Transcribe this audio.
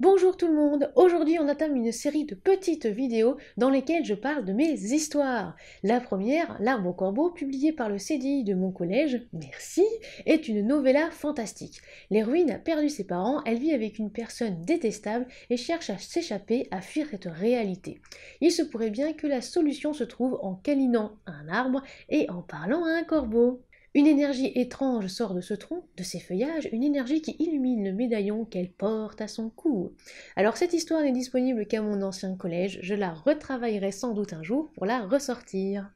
Bonjour tout le monde, aujourd'hui on entame une série de petites vidéos dans lesquelles je parle de mes histoires. La première, L'arbre au corbeau, publiée par le CDI de mon collège, merci, est une novella fantastique. L'héroïne a perdu ses parents, elle vit avec une personne détestable et cherche à s'échapper, à fuir cette réalité. Il se pourrait bien que la solution se trouve en câlinant un arbre et en parlant à un corbeau. Une énergie étrange sort de ce tronc de ses feuillages une énergie qui illumine le médaillon qu'elle porte à son cou. Alors cette histoire n'est disponible qu'à mon ancien collège, je la retravaillerai sans doute un jour pour la ressortir.